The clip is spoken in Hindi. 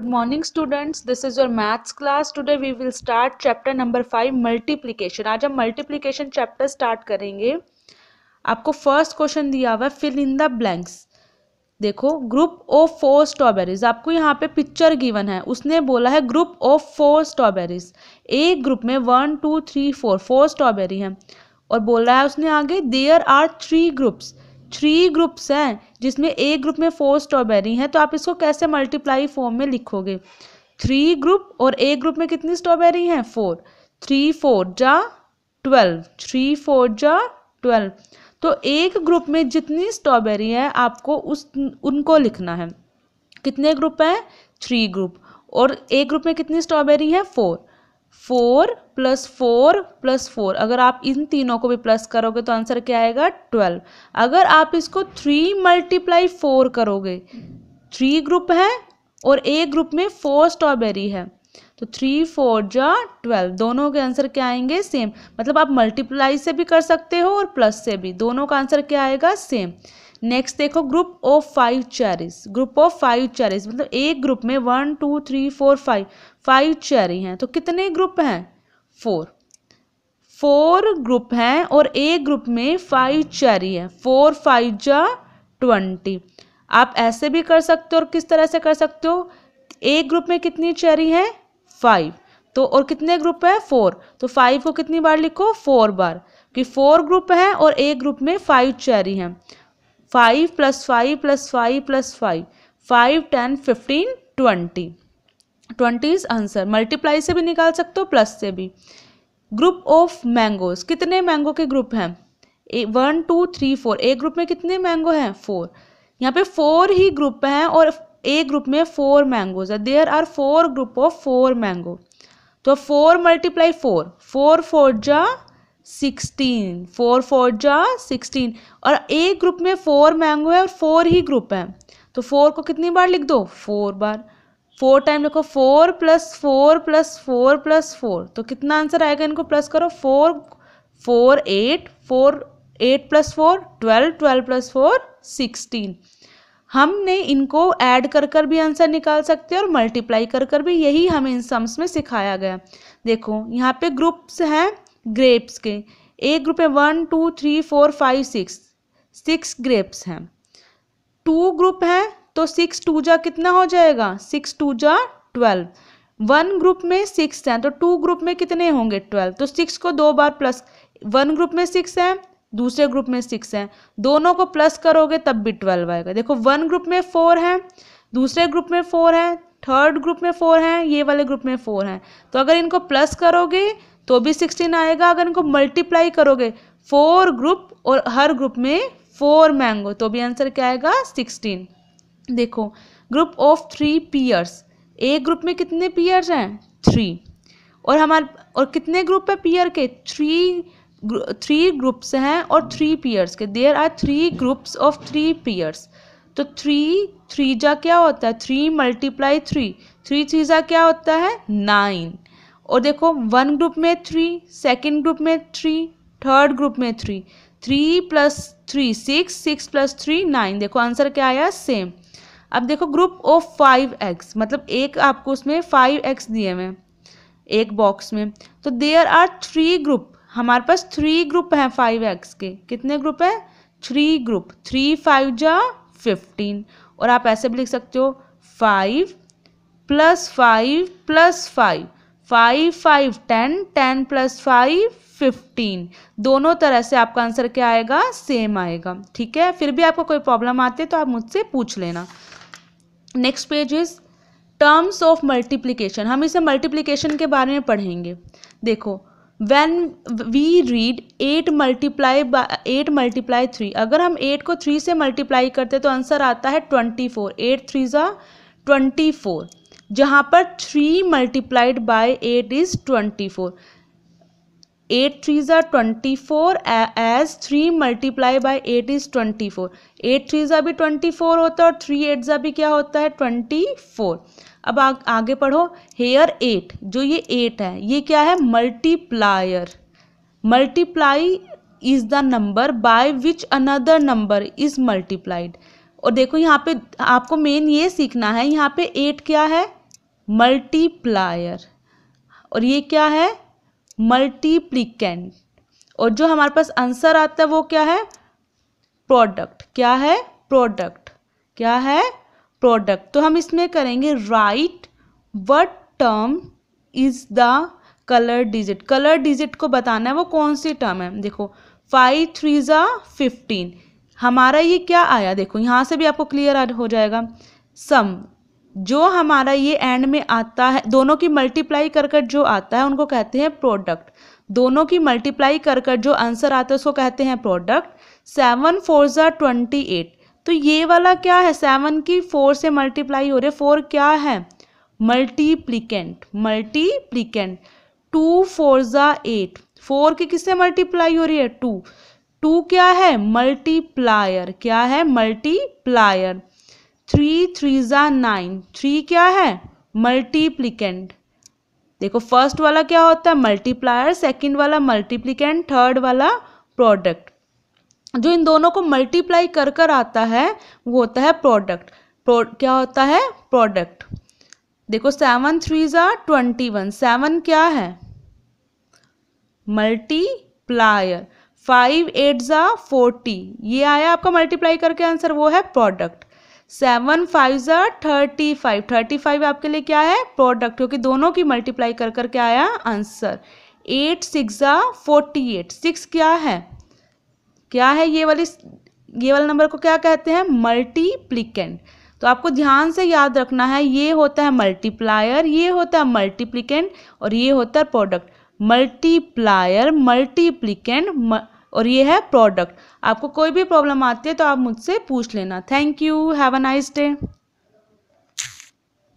good morning students this is your maths class today we will start chapter number five multiplication आज हम मल्टीप्लीकेशन चैप्टर स्टार्ट करेंगे आपको फर्स्ट क्वेश्चन दिया हुआ है फिल इन द ब्लैंक्स देखो ग्रुप ऑफ फोर स्ट्रॉबेरीज आपको यहाँ पे पिक्चर गिवन है उसने बोला है ग्रुप ऑफ फोर स्ट्रॉबेरीज एक ग्रुप में one two three four four strawberry हैं और बोल रहा है उसने आगे there are three groups three groups हैं जिसमें एक ग्रुप में फोर स्ट्रॉबेरी हैं तो आप इसको कैसे मल्टीप्लाई फॉर्म में लिखोगे थ्री ग्रुप और एक ग्रुप में कितनी स्ट्रॉबेरी हैं फोर थ्री फोर जा ट्वेल्व थ्री फोर जा ट्वेल्व तो एक ग्रुप में जितनी स्ट्रॉबेरी है आपको उस उनको लिखना है कितने ग्रुप हैं थ्री ग्रुप और एक ग्रुप में कितनी स्ट्रॉबेरी है four four plus four plus four अगर आप इन तीनों को भी प्लस करोगे तो आंसर क्या आएगा ट्वेल्व अगर आप इसको थ्री मल्टीप्लाई फोर करोगे थ्री ग्रुप है और एक ग्रुप में फोर स्ट्रॉबेरी है तो थ्री फोर जा ट्वेल्व दोनों के आंसर क्या आएंगे सेम मतलब आप मल्टीप्लाई से भी कर सकते हो और प्लस से भी दोनों का आंसर क्या आएगा सेम नेक्स्ट देखो group of five cherries group of five cherries मतलब एक ग्रुप में one two three four five five cherry हैं तो कितने ग्रुप हैं फोर फोर ग्रुप हैं और एक ग्रुप में फाइव चेरी है फोर फाइव जा ट्वेंटी आप ऐसे भी कर सकते हो और किस तरह से कर सकते हो एक ग्रुप में कितनी चेरी है फाइव तो और कितने ग्रुप है फोर तो फाइव को कितनी बार लिखो फोर बार कि फोर ग्रुप हैं और एक ग्रुप में फाइव चेरी हैं five plus five plus five plus five five ten fifteen twenty twenty is answer multiply से भी निकाल सकते हो प्लस से भी ग्रुप ऑफ मैंगोज कितने मैंगो के ग्रुप हैं वन टू थ्री फोर एक ग्रुप में कितने मैंगो हैं फोर यहाँ पे फोर ही ग्रुप हैं और ए ग्रुप में फोर मैंगोज है there are four group of four mango तो four multiply four four four जा सिक्सटीन फोर फोर जा सिक्सटीन और एक ग्रुप में फोर मैंगो है और फोर ही ग्रुप है तो फोर को कितनी बार लिख दो फोर बार फोर टाइम लिखो four plus four plus four plus four तो कितना आंसर आएगा इनको प्लस करो four four eight four eight plus four twelve twelve plus four sixteen हमने इनको ऐड कर कर भी आंसर निकाल सकते हैं और मल्टीप्लाई कर कर भी यही हमें इन सम्स में सिखाया गया देखो यहाँ पे ग्रुप्स हैं ग्रेप्स के एक ग्रुप में one two three four five six six grapes हैं टू ग्रुप है तो सिक्स टू जा कितना हो जाएगा सिक्स टू जा ट्वेल्व वन ग्रुप में सिक्स हैं तो टू ग्रुप में कितने होंगे ट्वेल्व तो सिक्स को दो बार प्लस वन ग्रुप में सिक्स हैं दूसरे ग्रुप में सिक्स हैं दोनों को प्लस करोगे तब भी ट्वेल्व आएगा देखो वन ग्रुप में फोर हैं दूसरे ग्रुप में फोर हैं थर्ड ग्रुप में फोर हैं ये वाले ग्रुप में फोर हैं तो अगर इनको प्लस करोगे तो भी सिक्सटीन आएगा अगर इनको मल्टीप्लाई करोगे फोर ग्रुप और हर ग्रुप में फोर मैंगो तो भी आंसर क्या आएगा सिक्सटीन देखो ग्रुप ऑफ थ्री पीयर्स एक ग्रुप में कितने पीयर्स हैं थ्री और हमारे और कितने ग्रुप है पीयर के थ्री थ्री ग्रुप्स हैं और थ्री पीयर्स के there are three groups of three pears तो थ्री थ्री जा क्या होता है three multiply three three three जा क्या होता है नाइन और देखो वन ग्रुप में थ्री सेकेंड ग्रुप में थ्री थर्ड ग्रुप में three three plus three six six plus three nine देखो आंसर क्या आया सेम अब देखो ग्रुप ऑफ फाइव एक्स मतलब एक आपको उसमें फाइव एक्स दिए हुए एक बॉक्स में तो देयर आर थ्री ग्रुप हमारे पास थ्री ग्रुप हैं फाइव एक्स के कितने ग्रुप हैं थ्री ग्रुप थ्री फाइव जा फिफ्टीन और आप ऐसे भी लिख सकते हो five plus five plus five five five ten ten plus five fifteen दोनों तरह से आपका आंसर क्या आएगा सेम आएगा ठीक है फिर भी आपको कोई प्रॉब्लम आती है तो आप मुझसे पूछ लेना next page is terms of multiplication हम इसे मल्टीप्लीकेशन के बारे में पढ़ेंगे देखो when we read eight multiply eight multiply three अगर हम एट को थ्री से मल्टीप्लाई करते तो आंसर आता है ट्वेंटी फोर एट थ्री ज़ा ट्वेंटी फोर जहाँ पर three multiplied by eight is twenty four eight threes are twenty four as three multiply by eight is twenty four eight थ्रीज़ा भी ट्वेंटी फोर होता है और थ्री एट ज़ा भी क्या होता है ट्वेंटी फोर अब आ, आगे पढ़ो हेयर एट जो ये एट है ये क्या है multiplier multiply is the number by which another number is multiplied और देखो यहाँ पे आपको मेन ये सीखना है यहाँ पे एट क्या है मल्टीप्लायर और ये क्या है मल्टीप्लिकेंट और जो हमारे पास आंसर आता है वो क्या है प्रोडक्ट क्या है प्रोडक्ट क्या है प्रोडक्ट तो हम इसमें करेंगे right what term is the colour digit colour digit को बताना है वो कौन सी टर्म है देखो फाइव थ्री ज़ा फिफ्टीन हमारा ये क्या आया देखो यहाँ से भी आपको क्लियर हो जाएगा सम जो हमारा ये एंड में आता है दोनों की मल्टीप्लाई कर कर जो आता है उनको कहते हैं प्रोडक्ट दोनों की मल्टीप्लाई कर कर जो आंसर आता है उसको कहते हैं प्रोडक्ट सेवन फोर ज़ा ट्वेंटी एट तो ये वाला क्या है सेवन की फोर से मल्टीप्लाई हो रही है फोर क्या है मल्टीप्लिकेंट मल्टीप्लिकेंट टू फोर ज़ा एट फोर की किससे मल्टीप्लाई हो रही है टू टू क्या है मल्टीप्लायर क्या है मल्टीप्लायर थ्री थ्री ज़ा नाइन थ्री क्या है मल्टीप्लिकेंट देखो फर्स्ट वाला क्या होता है मल्टीप्लायर सेकंड वाला मल्टीप्लिकेंट थर्ड वाला प्रोडक्ट जो इन दोनों को मल्टीप्लाई कर कर आता है वो होता है प्रोडक्ट प्रो क्या होता है प्रोडक्ट देखो सेवन थ्री ज़ा ट्वेंटी वन सेवन क्या है मल्टीप्लायर फाइव एट ज़ा फोर्टी ये आया आपका मल्टीप्लाई करके आंसर वो है प्रोडक्ट सेवन फाइव ज़ा थर्टी फाइव थर्टी फाइव आपके लिए क्या है प्रोडक्ट क्योंकि दोनों की मल्टीप्लाई कर कर क्या आया आंसर एट सिक्स ज़ा फोर्टी एट सिक्स क्या है क्या है ये वाली ये वाले नंबर को क्या कहते हैं मल्टीप्लिकेंट तो आपको ध्यान से याद रखना है ये होता है मल्टीप्लायर ये होता है मल्टीप्लिकेंट और ये होता है प्रोडक्ट मल्टीप्लायर मल्टीप्लिकेंट और ये है प्रोडक्ट आपको कोई भी प्रॉब्लम आती है तो आप मुझसे पूछ लेना thank you have a nice day